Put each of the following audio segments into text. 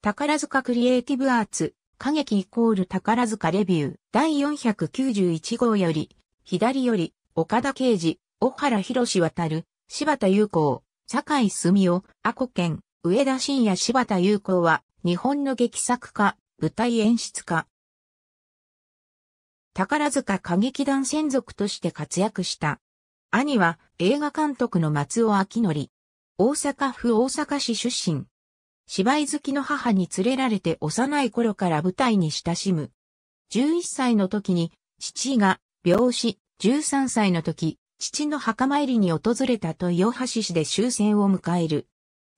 宝塚クリエイティブアーツ、歌劇イコール宝塚レビュー、第491号より、左より、岡田刑事、小原博士渡る、柴田優子、坂井澄夫、阿古健、上田晋也柴田優子は、日本の劇作家、舞台演出家。宝塚歌劇団専属として活躍した。兄は映画監督の松尾明則。大阪府大阪市出身。芝居好きの母に連れられて幼い頃から舞台に親しむ。11歳の時に、父が病死、13歳の時、父の墓参りに訪れた豊橋市で終戦を迎える。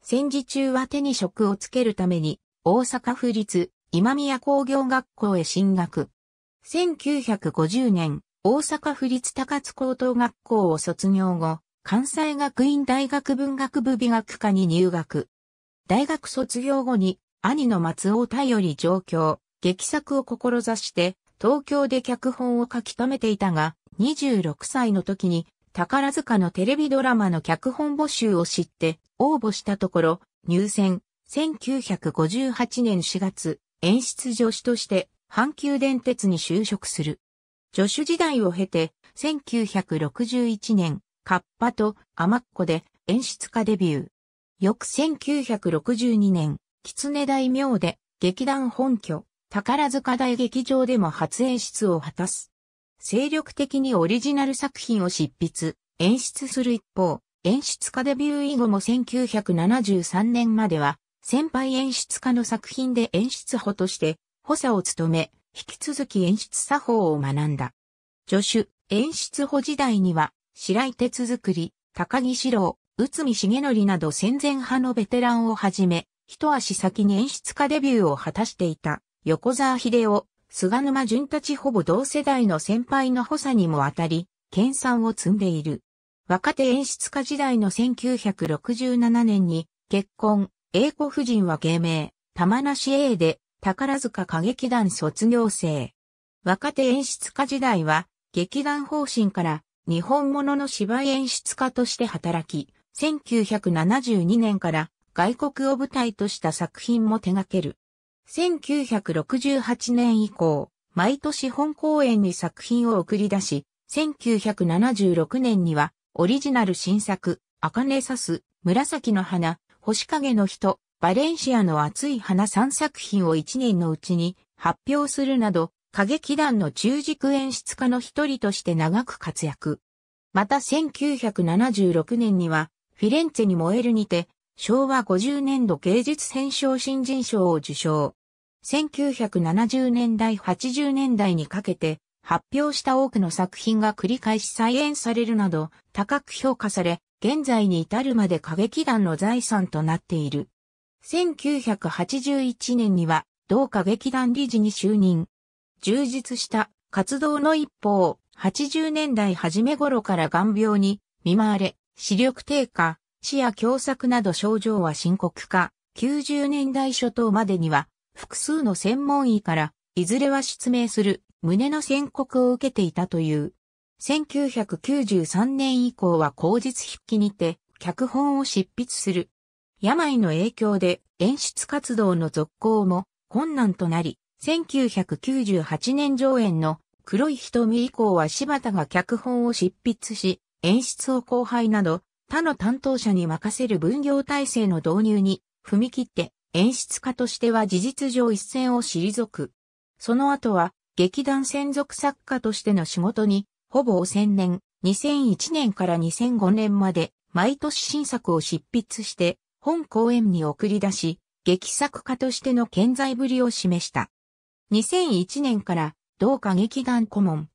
戦時中は手に職をつけるために、大阪府立今宮工業学校へ進学。1950年、大阪府立高津高等学校を卒業後、関西学院大学文学部美学科に入学。大学卒業後に兄の松尾太より上京、劇作を志して東京で脚本を書き留めていたが、26歳の時に宝塚のテレビドラマの脚本募集を知って応募したところ、入選、1958年4月、演出助手として阪急電鉄に就職する。助手時代を経て、1961年、カッパとマっ子で演出家デビュー。翌1962年、狐大名で劇団本拠、宝塚大劇場でも初演出を果たす。精力的にオリジナル作品を執筆、演出する一方、演出家デビュー以後も1973年までは、先輩演出家の作品で演出補として、補佐を務め、引き続き演出作法を学んだ。助手、演出補時代には、白井哲作り、高木志郎、内海重則など戦前派のベテランをはじめ、一足先に演出家デビューを果たしていた、横沢秀夫、菅沼淳たちほぼ同世代の先輩の補佐にもあたり、研鑽を積んでいる。若手演出家時代の1967年に、結婚、英子夫人は芸名、玉梨 A で、宝塚歌劇団卒業生。若手演出家時代は、劇団方針から、日本物の芝居演出家として働き、1972年から外国を舞台とした作品も手掛ける。1968年以降、毎年本公演に作品を送り出し、1976年にはオリジナル新作、茜刺す、紫の花、星影の人、バレンシアの熱い花3作品を1年のうちに発表するなど、歌劇団の中軸演出家の一人として長く活躍。また1976年にはフィレンツェに燃えるにて、昭和50年度芸術編賞新人賞を受賞。1970年代80年代にかけて発表した多くの作品が繰り返し再演されるなど高く評価され、現在に至るまで歌劇団の財産となっている。1981年には同歌劇団理事に就任。充実した活動の一方、80年代初め頃から眼病に見舞われ、視力低下、視野狭窄など症状は深刻化、90年代初頭までには、複数の専門医から、いずれは失明する、胸の宣告を受けていたという。1993年以降は口実筆記にて、脚本を執筆する。病の影響で演出活動の続行も困難となり、1998年上演の黒い瞳以降は柴田が脚本を執筆し、演出を後輩など、他の担当者に任せる分業体制の導入に踏み切って演出家としては事実上一線を退く。その後は劇団専属作家としての仕事にほぼ1000年、2001年から2005年まで毎年新作を執筆して本公演に送り出し、劇作家としての健在ぶりを示した。2001年から同歌劇団顧問、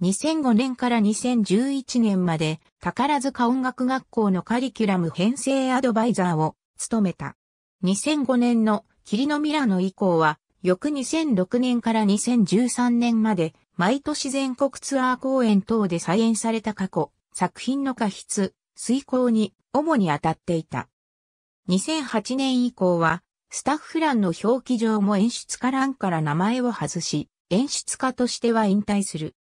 2005年から2011年まで宝塚音楽学校のカリキュラム編成アドバイザーを務めた。2005年の霧のミラノ以降は、翌2006年から2013年まで毎年全国ツアー公演等で再演された過去、作品の過筆、遂行に主に当たっていた。2008年以降は、スタッフ欄の表記上も演出家欄から名前を外し、演出家としては引退する。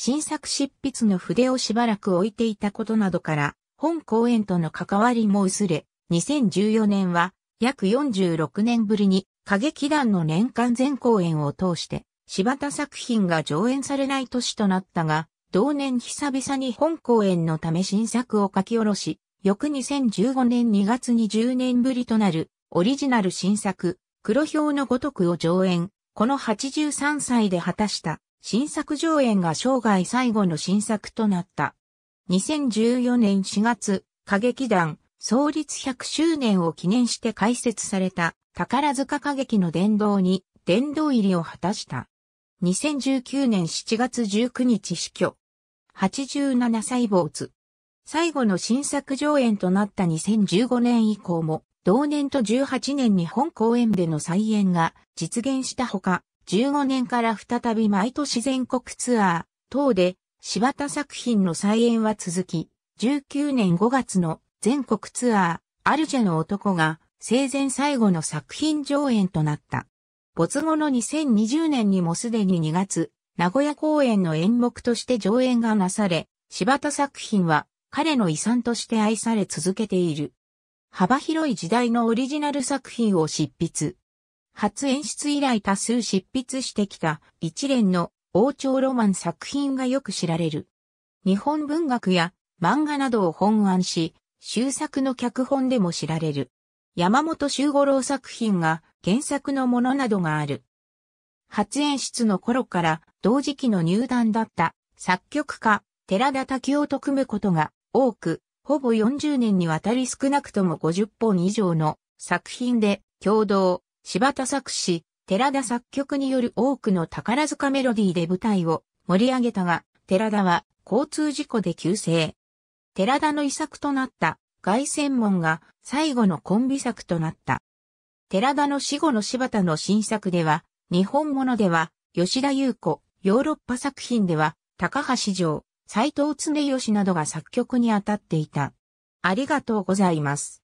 新作執筆の筆をしばらく置いていたことなどから、本公演との関わりも薄れ、2014年は約46年ぶりに歌劇団の年間全公演を通して、柴田作品が上演されない年となったが、同年久々に本公演のため新作を書き下ろし、翌2015年2月に10年ぶりとなるオリジナル新作、黒表のごとくを上演、この83歳で果たした新作上演が生涯最後の新作となった。2014年4月、歌劇団創立100周年を記念して開設された宝塚歌劇の殿堂に殿堂入りを果たした。2019年7月19日死去。87歳坊主。最後の新作上演となった2015年以降も、同年と18年に本公演での再演が実現したほか、2015年から再び毎年全国ツアー等で柴田作品の再演は続き、19年5月の全国ツアーアルジェの男が生前最後の作品上演となった。没後の2020年にもすでに2月、名古屋公演の演目として上演がなされ、柴田作品は彼の遺産として愛され続けている。幅広い時代のオリジナル作品を執筆、初演出以来多数執筆してきた一連の王朝ロマン作品がよく知られる。日本文学や漫画などを本案し、終作の脚本でも知られる。山本周五郎作品が原作のものなどがある。初演出の頃から同時期の入団だった作曲家、寺田滝夫と組むことが多く、ほぼ40年にわたり少なくとも50本以上の作品で共同、柴田作詞、寺田作曲による多くの宝塚メロディーで舞台を盛り上げたが、寺田は交通事故で急逝。寺田の遺作となった凱旋門が最後のコンビ作となった。寺田の死後の柴田の新作では、日本物では吉田優子、ヨーロッパ作品では高橋城、斎藤恒義などが作曲に当たっていた。ありがとうございます。